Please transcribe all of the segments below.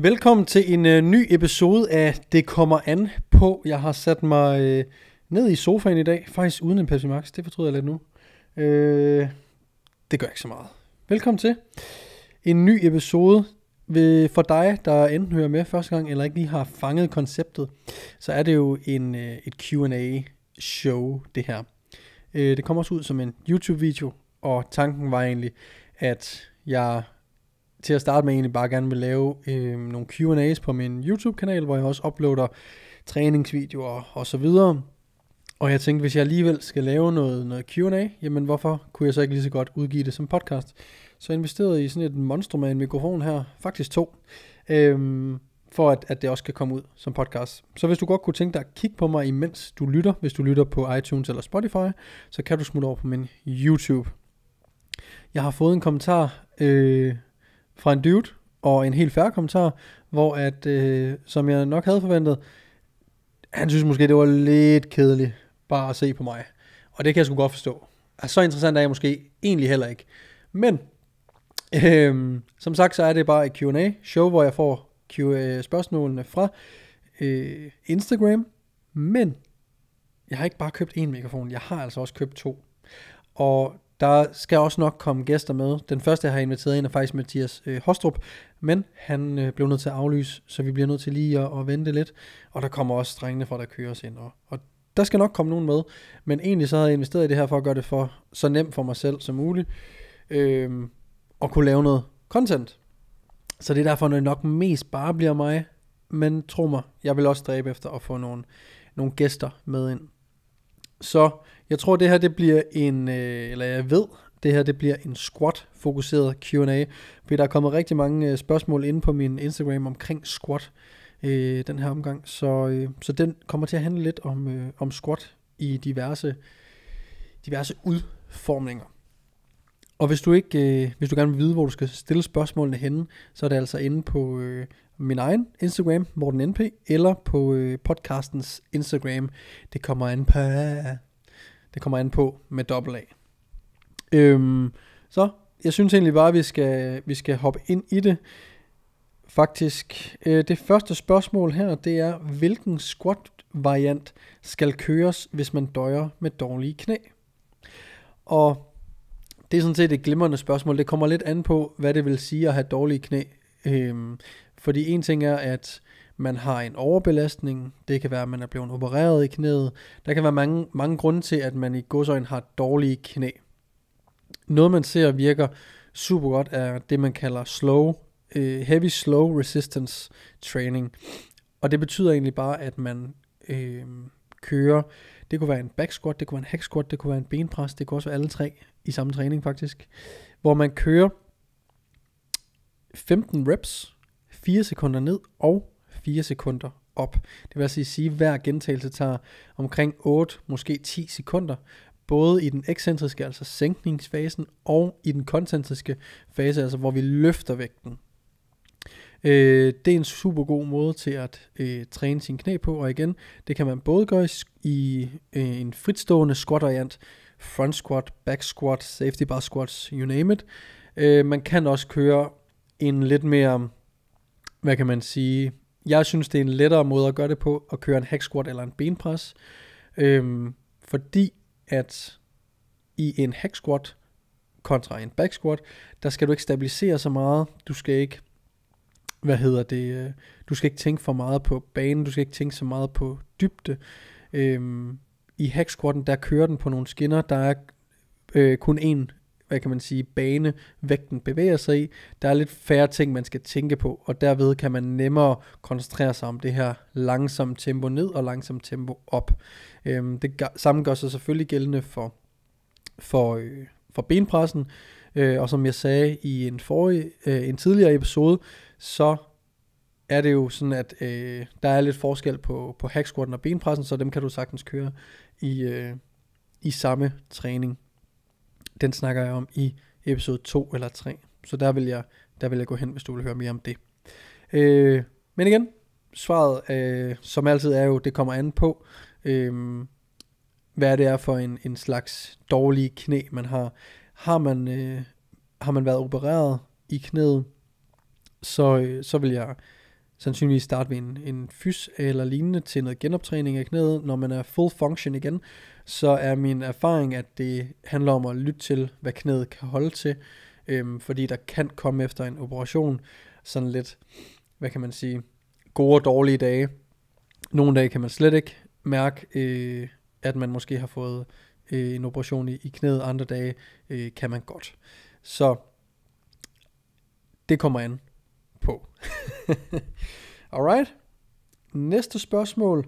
Velkommen til en øh, ny episode af Det kommer an på. Jeg har sat mig øh, ned i sofaen i dag, faktisk uden en Pepsi Max. Det fortryder jeg lidt nu. Øh, det gør ikke så meget. Velkommen til en ny episode. Ved, for dig, der enten hører med første gang, eller ikke lige har fanget konceptet, så er det jo en, øh, et Q&A-show, det her. Øh, det kommer også ud som en YouTube-video, og tanken var egentlig, at jeg til at starte med egentlig bare gerne vil lave øh, nogle Q&A's på min YouTube-kanal, hvor jeg også uploader træningsvideoer og så videre. Og jeg tænkte, hvis jeg alligevel skal lave noget, noget Q&A, jamen hvorfor kunne jeg så ikke lige så godt udgive det som podcast? Så jeg investerede i sådan et monster med en mikrofon her, faktisk to, øhm, for at, at det også kan komme ud som podcast. Så hvis du godt kunne tænke dig at kigge på mig, imens du lytter, hvis du lytter på iTunes eller Spotify, så kan du smutte over på min YouTube. Jeg har fået en kommentar øh, fra en dude, og en helt færre kommentar, hvor at, øh, som jeg nok havde forventet, han synes måske, det var lidt kedeligt bare at se på mig. Og det kan jeg sgu godt forstå. Altså, så interessant er jeg måske egentlig heller ikke. Men, øh, som sagt, så er det bare et Q&A-show, hvor jeg får øh, spørgsmålene fra øh, Instagram. Men, jeg har ikke bare købt én mikrofon, jeg har altså også købt to. Og der skal også nok komme gæster med. Den første, jeg har inviteret ind, er faktisk Mathias øh, Hostrup, men han øh, blev nødt til at aflyse, så vi bliver nødt til lige at, at vente lidt. Og der kommer også drengene fra, der kører os ind. Og, og der skal nok komme nogen med, men egentlig så havde jeg investeret i det her for at gøre det for så nemt for mig selv som muligt, øh, og kunne lave noget content. Så det er derfor, når det nok mest bare bliver mig, men tro mig, jeg vil også stræbe efter at få nogle, nogle gæster med ind. Så jeg tror, det her det bliver en, øh, eller jeg ved, det her det bliver en squat-fokuseret Q&A, fordi der er kommet rigtig mange øh, spørgsmål inde på min Instagram omkring squat øh, den her omgang, så, øh, så den kommer til at handle lidt om, øh, om squat i diverse, diverse udformninger. Og hvis du ikke, øh, hvis du gerne vil vide, hvor du skal stille spørgsmålene henne, så er det altså inde på øh, min egen Instagram, Morten NP, eller på øh, podcastens Instagram. Det kommer an på det kommer an på med dobbelt A. Øhm, så jeg synes egentlig bare, at vi skal, vi skal hoppe ind i det. Faktisk, øh, det første spørgsmål her, det er, hvilken squat-variant skal køres, hvis man døjer med dårlige knæ? Og det er sådan set et glimrende spørgsmål. Det kommer lidt an på, hvad det vil sige at have dårlige knæ. Øhm, fordi en ting er, at man har en overbelastning, det kan være, at man er blevet opereret i knæet, der kan være mange, mange grunde til, at man i godsøjen har dårlige knæ. Noget man ser virker super godt er det, man kalder slow, uh, heavy slow resistance training. Og det betyder egentlig bare, at man uh, kører, det kunne være en back squat, det kunne være en hack squat, det kunne være en benpres, det kunne også være alle tre i samme træning faktisk, hvor man kører 15 reps, 4 sekunder ned og 4 sekunder op. Det vil altså sige, at hver gentagelse tager omkring 8, måske 10 sekunder, både i den ekscentriske, altså sænkningsfasen, og i den koncentriske fase, altså hvor vi løfter vægten. Øh, det er en super god måde til at øh, træne sin knæ på, og igen, det kan man både gøre i, i øh, en fritstående squat-variant, front squat, back squat, safety bar squats, you name it. Øh, man kan også køre en lidt mere, hvad kan man sige, jeg synes, det er en lettere måde at gøre det på, at køre en hack squat eller en benpres. Øhm, fordi at i en hack squat kontra en back squat, der skal du ikke stabilisere så meget. Du skal ikke hvad hedder det, øh, du skal ikke tænke for meget på banen, du skal ikke tænke så meget på dybde. Øhm, I hack squatten, der kører den på nogle skinner, der er øh, kun en hvad kan man sige, bane vægten bevæger sig i. Der er lidt færre ting, man skal tænke på, og derved kan man nemmere koncentrere sig om det her langsomme tempo ned og langsomt tempo op. Øhm, det samme gør sig selvfølgelig gældende for, for, øh, for benpressen, øh, og som jeg sagde i en, forrige, øh, en tidligere episode, så er det jo sådan, at øh, der er lidt forskel på, på hack og benpressen, så dem kan du sagtens køre i, øh, i samme træning den snakker jeg om i episode 2 eller 3. Så der vil jeg, der vil jeg gå hen, hvis du vil høre mere om det. Øh, men igen, svaret, øh, som altid er jo, det kommer an på, øh, hvad det er for en, en slags dårlig knæ, man har. Har man, øh, har man været opereret i knæet, så, øh, så vil jeg sandsynligvis starte ved en, en fys eller lignende til noget genoptræning af knæet, når man er full function igen, så er min erfaring, at det handler om at lytte til, hvad knæet kan holde til, øhm, fordi der kan komme efter en operation sådan lidt, hvad kan man sige, gode og dårlige dage. Nogle dage kan man slet ikke mærke, øh, at man måske har fået øh, en operation i, i knæet, andre dage øh, kan man godt. Så det kommer an på. Alright. Næste spørgsmål.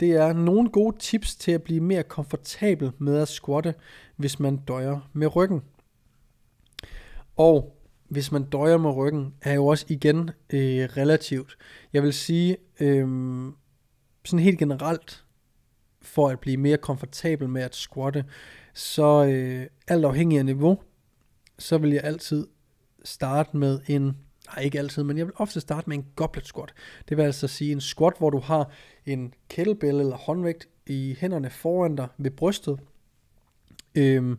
Det er nogle gode tips til at blive mere komfortabel med at squatte, hvis man døjer med ryggen. Og hvis man døjer med ryggen, er jo også igen øh, relativt. Jeg vil sige, øh, sådan helt generelt, for at blive mere komfortabel med at squatte, så øh, alt afhængig af niveau, så vil jeg altid starte med en ej, ikke altid, men jeg vil ofte starte med en goblet squat. Det vil altså sige en squat, hvor du har en kettlebell eller håndvægt i hænderne foran dig ved brystet. Øhm,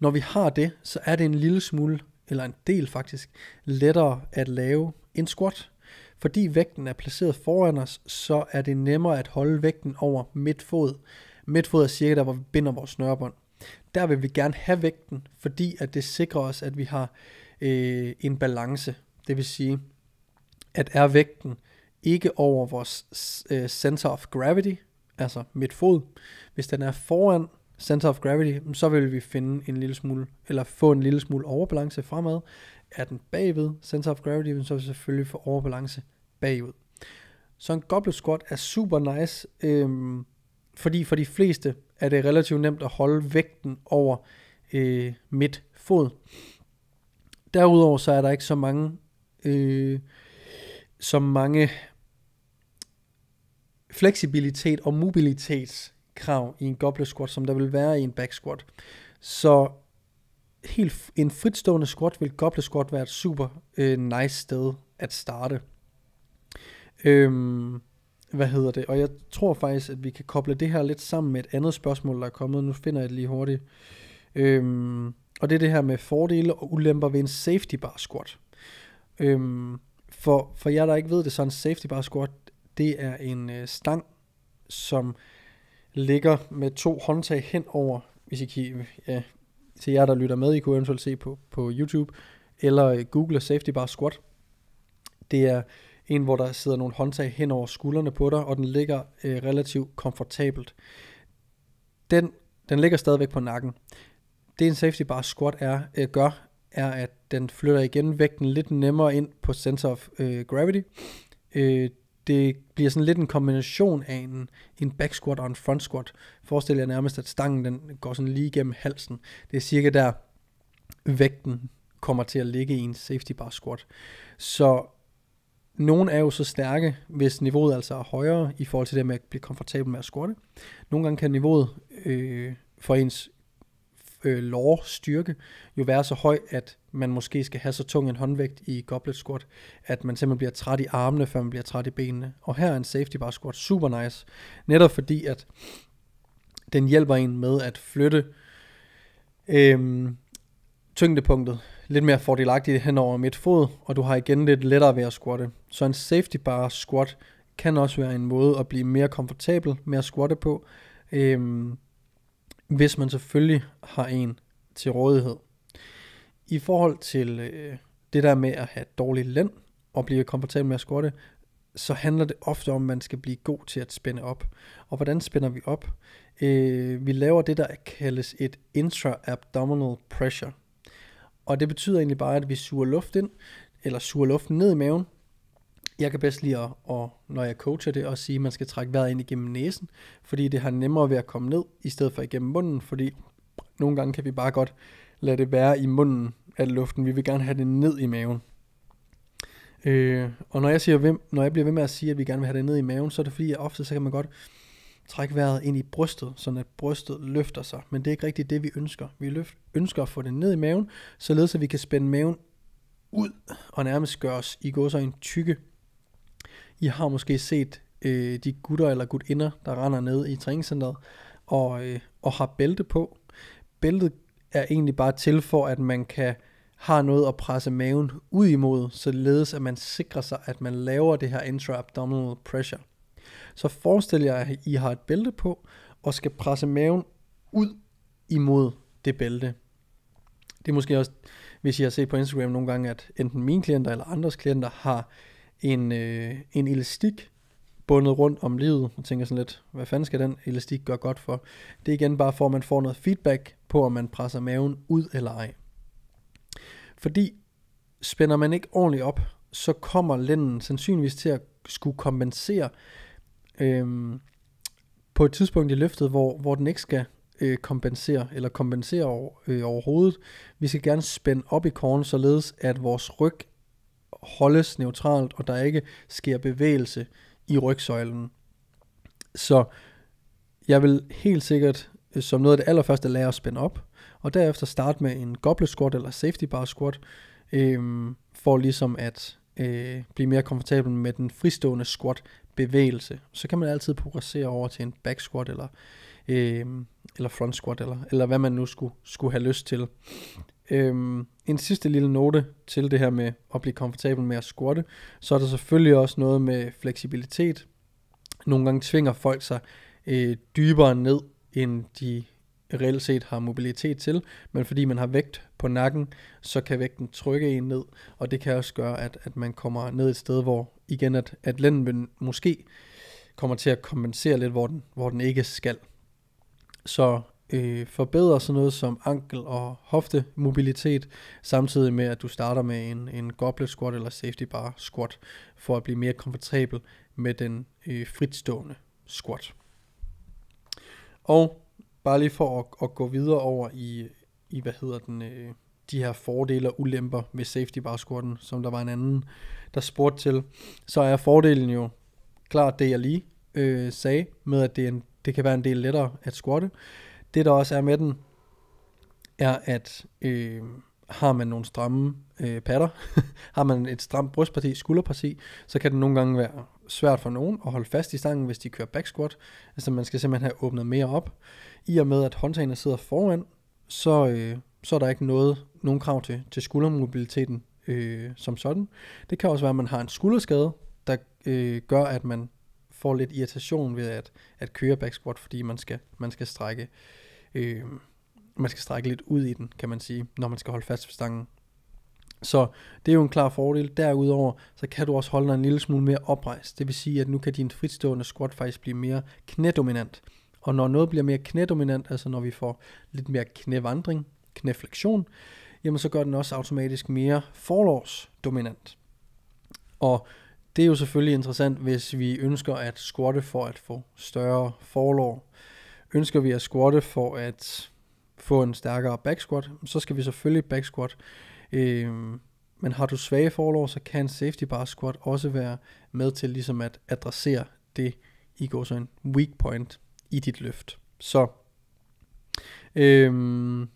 når vi har det, så er det en lille smule, eller en del faktisk, lettere at lave en squat. Fordi vægten er placeret foran os, så er det nemmere at holde vægten over midtfod. Midtfod er cirka der, hvor vi binder vores snørebånd. Der vil vi gerne have vægten, fordi at det sikrer os, at vi har øh, en balance. Det vil sige, at er vægten ikke over vores øh, center of gravity, altså mit fod, hvis den er foran center of gravity, så vil vi finde en lille smule, eller få en lille smule overbalance fremad. Er den bagved center of gravity, så vil vi selvfølgelig få overbalance bagud. Så en goblet squat er super nice, øhm, fordi for de fleste er det relativt nemt at holde vægten over øh, midt fod. Derudover så er der ikke så mange øh, som mange fleksibilitet og mobilitetskrav i en goblet squat, som der vil være i en back squat. Så helt en fritstående squat vil goblet squat være et super øh, nice sted at starte. Øhm, hvad hedder det? Og jeg tror faktisk, at vi kan koble det her lidt sammen med et andet spørgsmål, der er kommet. Nu finder jeg det lige hurtigt. Øhm, og det er det her med fordele og ulemper ved en safety bar squat. Øhm, for, for jer, der ikke ved det, så en safety bar squat, det er en øh, stang, som ligger med to håndtag hen over, hvis I kan, ja, til jer, der lytter med, I kunne eventuelt se på, på YouTube, eller øh, google safety bar squat. Det er en, hvor der sidder nogle håndtag hen over skuldrene på dig, og den ligger øh, relativt komfortabelt. Den, den ligger stadigvæk på nakken. Det en safety bar squat er, øh, gør, er, at den flytter igen vægten lidt nemmere ind på center of øh, gravity. Øh, det bliver sådan lidt en kombination af en, en back squat og en front squat. Forestil jer nærmest, at stangen den går sådan lige gennem halsen. Det er cirka der, vægten kommer til at ligge i en safety bar squat. Så nogle er jo så stærke, hvis niveauet altså er højere i forhold til det med at blive komfortabel med at squatte. Nogle gange kan niveauet øh, for ens øh, lore-styrke jo være så høj, at man måske skal have så tung en håndvægt i goblet squat, at man simpelthen bliver træt i armene, før man bliver træt i benene. Og her er en safety bar squat super nice, netop fordi, at den hjælper en med at flytte øh, tyngdepunktet lidt mere fordelagtigt hen over mit fod, og du har igen lidt lettere ved at squatte. Så en safety bar squat kan også være en måde at blive mere komfortabel med at squatte på, øhm, hvis man selvfølgelig har en til rådighed. I forhold til øh, det der med at have dårlig lænd og blive komfortabel med at squatte, så handler det ofte om, at man skal blive god til at spænde op. Og hvordan spænder vi op? Øh, vi laver det, der kaldes et intra-abdominal pressure. Og det betyder egentlig bare, at vi suger luft ind, eller suger luften ned i maven, jeg kan bedst lide, at, og når jeg coacher det, at sige, at man skal trække vejret ind igennem næsen, fordi det har nemmere ved at komme ned, i stedet for igennem munden, fordi nogle gange kan vi bare godt lade det være i munden af luften. Vi vil gerne have det ned i maven. Øh, og når jeg, siger, hvem, når jeg bliver ved med at sige, at vi gerne vil have det ned i maven, så er det fordi, at ofte så kan man godt trække vejret ind i brystet, så at brystet løfter sig. Men det er ikke rigtigt det, vi ønsker. Vi løft, ønsker at få det ned i maven, således at vi kan spænde maven ud og nærmest gøre os i går så en tykke. I har måske set øh, de gutter eller gutinder, der render ned i træningscenteret og, øh, og har bælte på. Bæltet er egentlig bare til for, at man kan har noget at presse maven ud imod, således at man sikrer sig, at man laver det her intra-abdominal pressure. Så forestil jer, at I har et bælte på, og skal presse maven ud imod det bælte. Det er måske også, hvis I har set på Instagram nogle gange, at enten mine klienter eller andres klienter har en, øh, en elastik bundet rundt om livet. Man tænker sådan lidt, hvad fanden skal den elastik gøre godt for? Det er igen bare for, at man får noget feedback på, om man presser maven ud eller ej. Fordi spænder man ikke ordentligt op, så kommer lænden sandsynligvis til at skulle kompensere øh, på et tidspunkt i løftet, hvor, hvor den ikke skal øh, kompensere, eller kompensere over, øh, overhovedet. Vi skal gerne spænde op i kornet, således at vores ryg holdes neutralt, og der ikke sker bevægelse i rygsøjlen. Så jeg vil helt sikkert øh, som noget af det allerførste lære at spænde op, og derefter starte med en goblet squat eller safety bar squat, øhm, for ligesom at øh, blive mere komfortabel med den fristående squat bevægelse. Så kan man altid progressere over til en back squat eller, øh, eller front squat, eller, eller hvad man nu skulle, skulle have lyst til. Øhm, en sidste lille note til det her med at blive komfortabel med at squatte, så er der selvfølgelig også noget med fleksibilitet. Nogle gange tvinger folk sig øh, dybere ned, end de reelt set har mobilitet til, men fordi man har vægt på nakken, så kan vægten trykke en ned, og det kan også gøre, at, at man kommer ned et sted, hvor igen, at, at lænden måske kommer til at kompensere lidt, hvor den, hvor den ikke skal. Så øh, forbedrer sådan noget som ankel- og hoftemobilitet, samtidig med at du starter med en, en goblet squat eller safety bar squat, for at blive mere komfortabel med den øh, fritstående squat. Og bare lige for at, at gå videre over i, i hvad hedder den, øh, de her fordele og ulemper ved safety bar squatten, som der var en anden, der spurgte til, så er fordelen jo klart det, jeg lige øh, sagde, med at det, er en, det kan være en del lettere at squatte. Det, der også er med den, er, at øh, har man nogle stramme øh, patter, har man et stramt brystparti, skulderparti, så kan det nogle gange være svært for nogen at holde fast i stangen, hvis de kører back squat. Altså man skal simpelthen have åbnet mere op. I og med, at håndtagene sidder foran, så, øh, så er der ikke noget, nogen krav til, til skuldermobiliteten øh, som sådan. Det kan også være, at man har en skulderskade, der øh, gør, at man får lidt irritation ved at, at køre back squat, fordi man skal, man skal strække øh, øh, man skal strække lidt ud i den, kan man sige, når man skal holde fast ved stangen. Så det er jo en klar fordel. Derudover, så kan du også holde dig en lille smule mere oprejst. Det vil sige, at nu kan din fritstående squat faktisk blive mere knædominant. Og når noget bliver mere knædominant, altså når vi får lidt mere knævandring, knæflektion, jamen så gør den også automatisk mere forlovsdominant. Og det er jo selvfølgelig interessant, hvis vi ønsker at squatte for at få større forlov. Ønsker vi at squatte for at få en stærkere back squat, så skal vi selvfølgelig back squat. Øhm, men har du svage forlov, så kan safety bar squat også være med til ligesom at adressere det i går så en weak point i dit løft. Så øhm,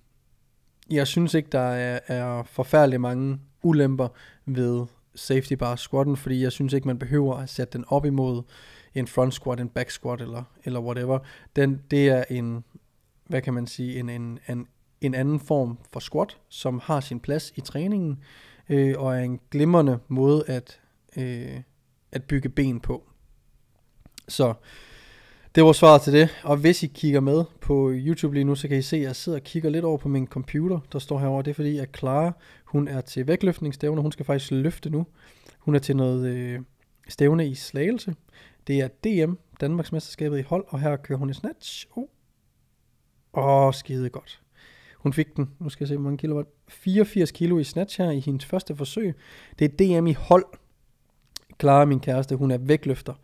jeg synes ikke, der er, er forfærdelig mange ulemper ved safety bar squatten, fordi jeg synes ikke, man behøver at sætte den op imod en front squat, en back squat eller, eller whatever, den, det er en, hvad kan man sige, en, en, en, en anden form for squat, som har sin plads i træningen, øh, og er en glimrende måde at, øh, at bygge ben på. Så det var svaret til det. Og hvis I kigger med på YouTube lige nu, så kan I se, at jeg sidder og kigger lidt over på min computer, der står herover. Det er fordi, at Clara, hun er til vægtløftningsstævne, hun skal faktisk løfte nu. Hun er til noget øh, stævne i Slagelse. Det er DM, Danmarks mesterskabet i hold, og her kører hun i snatch. Uh. Åh, oh. oh, skide godt. Hun fik den, nu skal jeg se, hvor mange kilo var 84 kilo i snatch her i hendes første forsøg. Det er DM i hold. Clara, min kæreste, hun er vægtløfter.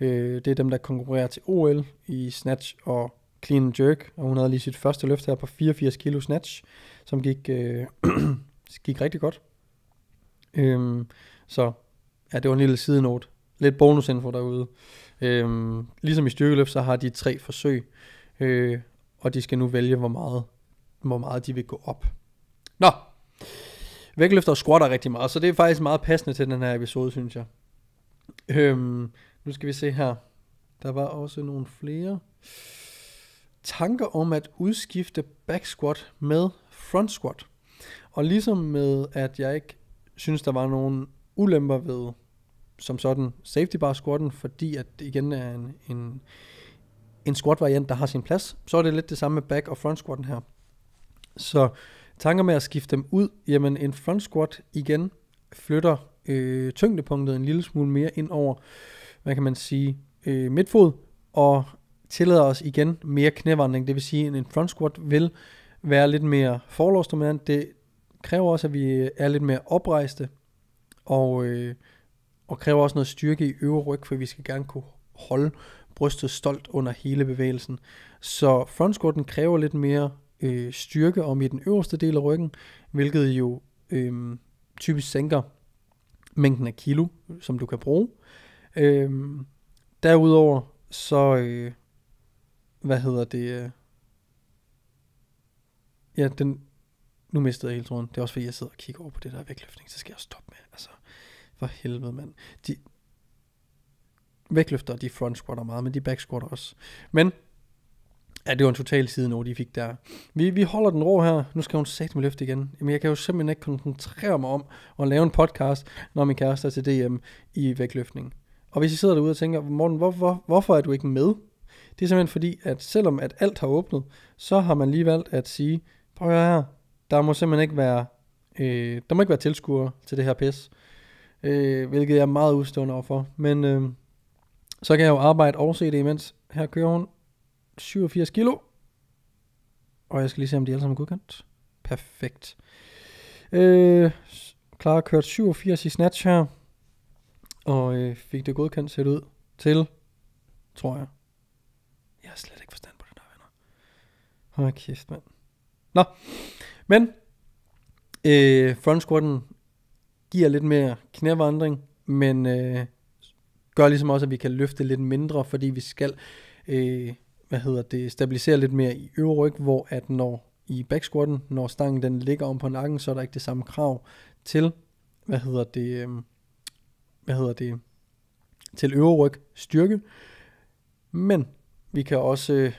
Øh, det er dem, der konkurrerer til OL i snatch og clean and jerk. Og hun havde lige sit første løft her på 84 kilo snatch, som gik, øh, gik rigtig godt. Øhm, så ja, det var en lille sidenote lidt bonusinfo derude. Øhm, ligesom i styrkeløft, så har de tre forsøg, øh, og de skal nu vælge, hvor meget, hvor meget de vil gå op. Nå, vægtløfter squatter rigtig meget, så det er faktisk meget passende til den her episode, synes jeg. Øhm, nu skal vi se her. Der var også nogle flere. Tanker om at udskifte back squat med front squat. Og ligesom med, at jeg ikke synes, der var nogen ulemper ved som sådan safety bar squatten, fordi at det igen er en, en, en squat variant, der har sin plads. Så er det lidt det samme med back og front squatten her. Så tanker med at skifte dem ud, jamen en front squat igen flytter øh, tyngdepunktet en lille smule mere ind over, hvad kan man sige, øh, midtfod, og tillader os igen mere knævandring, det vil sige at en front squat vil være lidt mere forlovsdominant, det kræver også, at vi er lidt mere oprejste, og øh, og kræver også noget styrke i øvre ryg, for vi skal gerne kunne holde brystet stolt under hele bevægelsen. Så frontsquatten kræver lidt mere øh, styrke om i den øverste del af ryggen, hvilket jo øh, typisk sænker mængden af kilo, som du kan bruge. Øh, derudover så, øh, hvad hedder det, øh, ja, den, nu mistede jeg hele tråden. Det er også fordi, jeg sidder og kigger over på det der vægtløftning, så skal jeg stoppe med, altså. For helvede, mand. De vægtløfter, de front squatter meget, men de back squatter også. Men, ja, det var en total side note, de fik der. Vi, vi holder den rå her. Nu skal hun sætte med løft igen. Jamen, jeg kan jo simpelthen ikke koncentrere mig om at lave en podcast, når min kæreste er til DM i vægtløftning. Og hvis I sidder derude og tænker, Morten, hvor, hvor, hvorfor er du ikke med? Det er simpelthen fordi, at selvom at alt har åbnet, så har man lige valgt at sige, prøv at her, der må simpelthen ikke være, øh, der må ikke være tilskuere til det her pis øh, hvilket jeg er meget udstående overfor. Men øh, så kan jeg jo arbejde og se det imens. Her kører hun 87 kilo, og jeg skal lige se, om de alle sammen er godkendt. Perfekt. Øh, Clara kørte 87 i snatch her, og øh, fik det godkendt set ud til, tror jeg. Jeg har slet ikke forstand på det der, venner. Hold kæft, mand. Nå, men øh, front giver lidt mere knævandring, men øh, gør ligesom også, at vi kan løfte lidt mindre, fordi vi skal øh, hvad hedder det, stabilisere lidt mere i øvre ryg, hvor at når i backsquatten, når stangen den ligger om på nakken, så er der ikke det samme krav til, hvad hedder det, øh, hvad hedder det, til øvre ryg styrke. Men vi kan også øh,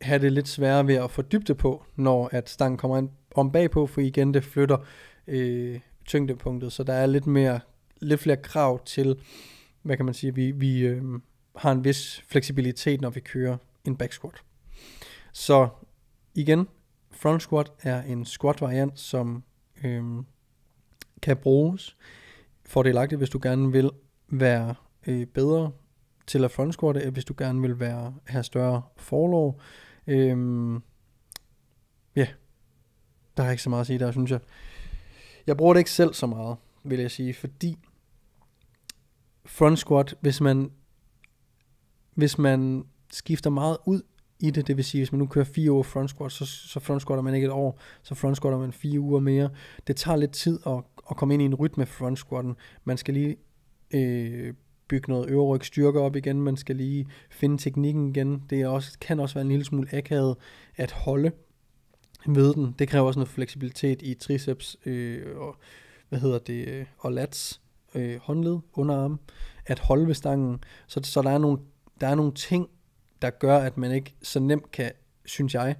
have det lidt sværere ved at få dybde på, når at stangen kommer ind om bagpå, for igen det flytter øh, tyngdepunktet, så der er lidt mere lidt flere krav til, hvad kan man sige, vi, vi øh, har en vis fleksibilitet, når vi kører en back squat. Så igen, front squat er en squat variant, som øh, kan bruges fordelagtigt, hvis du gerne vil være øh, bedre til at front squatte, hvis du gerne vil være have større forlov. Øh, ja, yeah. der er ikke så meget at sige der, synes jeg. Jeg bruger det ikke selv så meget, vil jeg sige, fordi front squat, hvis man, hvis man skifter meget ud i det, det vil sige, hvis man nu kører fire uger front squat, så, så front squatter man ikke et år, så front squatter man fire uger mere. Det tager lidt tid at, at komme ind i en rytme front squatten. Man skal lige øh, bygge noget øverryg styrke op igen, man skal lige finde teknikken igen. Det er også, kan også være en lille smule akavet at holde ved den. Det kræver også noget fleksibilitet i triceps øh, og, hvad hedder det, øh, og lats, øh, håndled, underarm, at holde ved stangen. Så, så der, er nogle, der er nogle ting, der gør, at man ikke så nemt kan, synes jeg,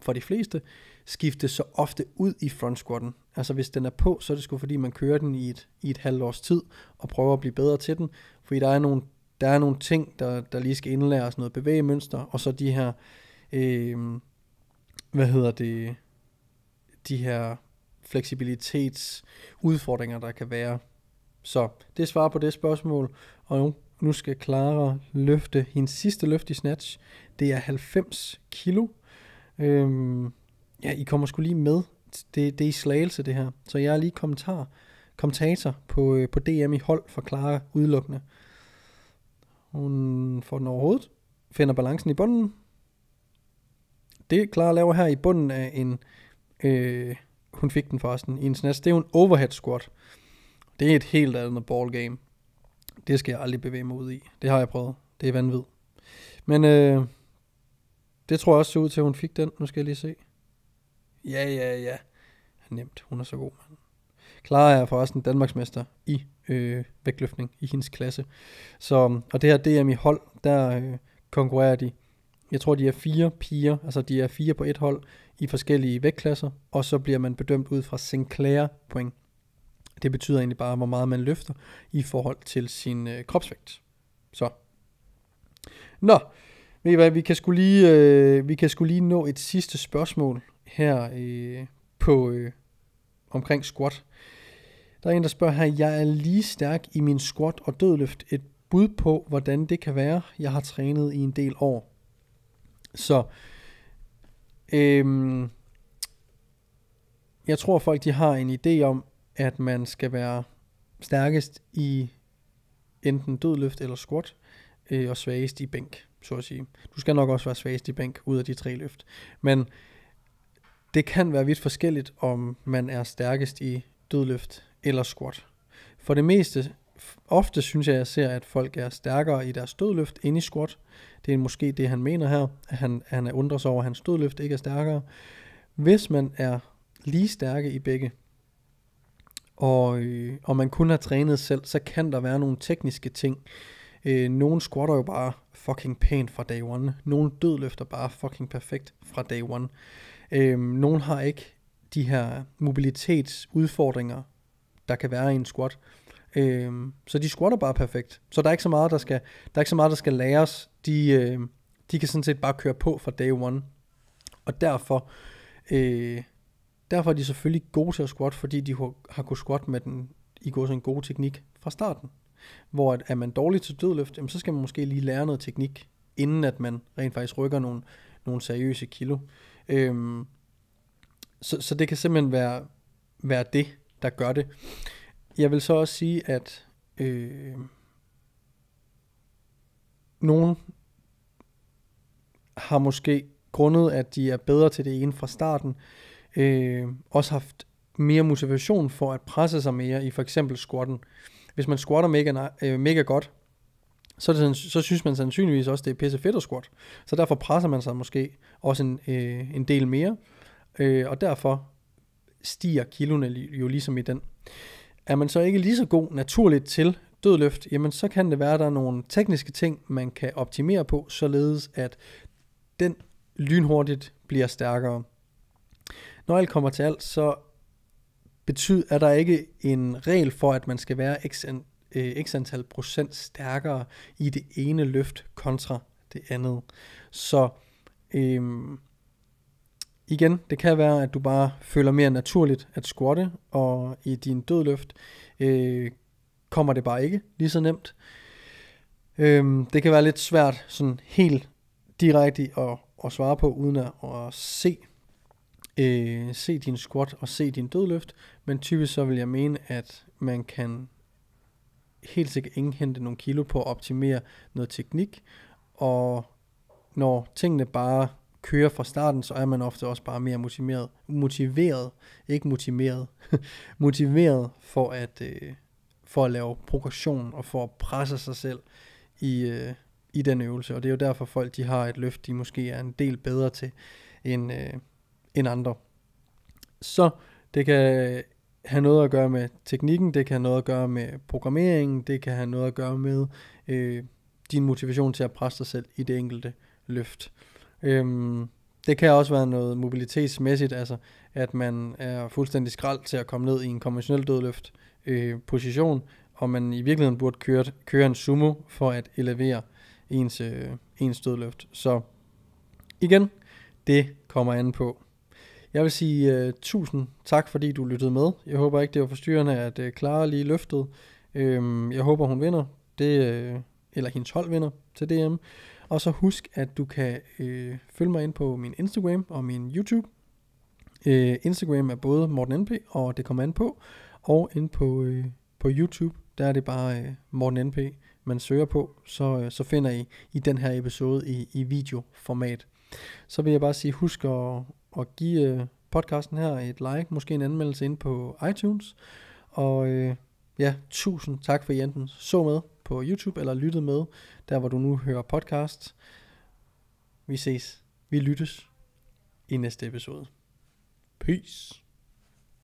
for de fleste, skifte så ofte ud i front squatten. Altså hvis den er på, så er det sgu fordi, man kører den i et, i et halvt års tid, og prøver at blive bedre til den, fordi der er nogle, der er nogle ting, der, der lige skal indlæres, noget bevægemønster, og så de her øh, hvad hedder det, de her fleksibilitetsudfordringer, der kan være. Så det svarer på det spørgsmål, og nu, nu skal Clara løfte hendes sidste løft i snatch. Det er 90 kilo. Øhm, ja, I kommer skulle lige med. Det, det er i slagelse, det her. Så jeg er lige kommentar, kommentator på, øh, på DM i hold for Clara udelukkende. Hun får den overhovedet, finder balancen i bunden, det Clara laver her i bunden af en, øh, hun fik den forresten, i en snatch, det er jo en overhead squat. Det er et helt andet ballgame. Det skal jeg aldrig bevæge mig ud i. Det har jeg prøvet. Det er vanvittigt. Men øh, det tror jeg også ser ud til, at hun fik den. Nu skal jeg lige se. Ja, ja, ja. Nemt. Hun er så god, mand. Clara er forresten Danmarksmester i øh, vægtløftning i hendes klasse. Så, og det her DM i hold, der øh, konkurrerer de jeg tror, de er fire piger, altså de er fire på et hold i forskellige vægtklasser, og så bliver man bedømt ud fra Sinclair point. Det betyder egentlig bare, hvor meget man løfter i forhold til sin øh, kropsvægt. Så. Nå, ved I hvad, vi kan skulle lige, øh, vi kan skulle lige nå et sidste spørgsmål her øh, på øh, omkring squat. Der er en, der spørger her, jeg er lige stærk i min squat og dødløft. Et bud på, hvordan det kan være. Jeg har trænet i en del år. Så øhm, jeg tror folk de har en idé om, at man skal være stærkest i enten dødløft eller squat, øh, og svagest i bænk, så at sige. Du skal nok også være svagest i bænk ud af de tre løft. Men det kan være vidt forskelligt, om man er stærkest i dødløft eller squat. For det meste ofte synes jeg, at jeg ser, at folk er stærkere i deres stødløft end i squat. Det er måske det, han mener her, at han, han undrer sig over, at hans stødløft ikke er stærkere. Hvis man er lige stærke i begge, og, øh, og man kun har trænet selv, så kan der være nogle tekniske ting. Øh, nogle squatter jo bare fucking pænt fra day one. Nogle dødløfter bare fucking perfekt fra day one. Øh, nogle har ikke de her mobilitetsudfordringer, der kan være i en squat. Øhm, så de squatter bare perfekt. Så der er ikke så meget, der skal, der er ikke så meget, der skal læres. De, øh, de kan sådan set bare køre på fra day one. Og derfor, øh, derfor er de selvfølgelig gode til at squat, fordi de har, har kunnet squat med den i går sådan god teknik fra starten. Hvor at, er man dårlig til dødløft, jamen, så skal man måske lige lære noget teknik, inden at man rent faktisk rykker nogle, nogle seriøse kilo. Øhm, så, så det kan simpelthen være, være det, der gør det. Jeg vil så også sige, at øh, nogen har måske grundet, at de er bedre til det ene fra starten, øh, også haft mere motivation for at presse sig mere i for eksempel squatten. Hvis man squatter mega, øh, mega godt, så, det, så synes man sandsynligvis også, det er pisse fedt at squat. Så derfor presser man sig måske også en, øh, en del mere, øh, og derfor stiger kiloene jo ligesom i den. Er man så ikke lige så god naturligt til dødløft, jamen så kan det være, at der er nogle tekniske ting, man kan optimere på, således at den lynhurtigt bliver stærkere. Når alt kommer til alt, så betyder, er der ikke en regel for, at man skal være x, øh, x antal procent stærkere i det ene løft kontra det andet. Så øhm, Igen, det kan være, at du bare føler mere naturligt at squatte, og i din dødløft øh, kommer det bare ikke lige så nemt. Øh, det kan være lidt svært sådan helt direkte at, at svare på, uden at, at se, øh, se din squat og se din dødløft, men typisk så vil jeg mene, at man kan helt sikkert indhente nogle kilo på at optimere noget teknik, og når tingene bare kører fra starten, så er man ofte også bare mere motiveret, motiveret ikke motiveret, motiveret for at, øh, for at lave progression og for at presse sig selv i, øh, i den øvelse. Og det er jo derfor folk, de har et løft, de måske er en del bedre til end, øh, end andre. Så det kan have noget at gøre med teknikken, det kan have noget at gøre med programmeringen, det kan have noget at gøre med øh, din motivation til at presse dig selv i det enkelte løft. Øhm, det kan også være noget mobilitetsmæssigt, altså at man er fuldstændig skrald til at komme ned i en konventionel dødløft øh, position, og man i virkeligheden burde køre, køre en sumo for at elevere ens, øh, ens dødløft. Så igen, det kommer an på. Jeg vil sige øh, tusind tak, fordi du lyttede med. Jeg håber ikke, det var forstyrrende, at øh, Clara lige løftede. Øhm, jeg håber, hun vinder. Det, øh, eller hendes hold vinder til DM. Og så husk, at du kan øh, følge mig ind på min Instagram og min YouTube. Øh, Instagram er både Morten NP og Det kommer an på, og ind på, øh, på YouTube, der er det bare øh, Morten NP, man søger på, så, øh, så finder I i den her episode i, i videoformat. Så vil jeg bare sige, husk at, at give øh, podcasten her et like, måske en anmeldelse ind på iTunes, og... Øh, ja, tusind tak for Jenten. Så med på YouTube, eller lyttede med, der hvor du nu hører podcast. Vi ses. Vi lyttes i næste episode. Peace.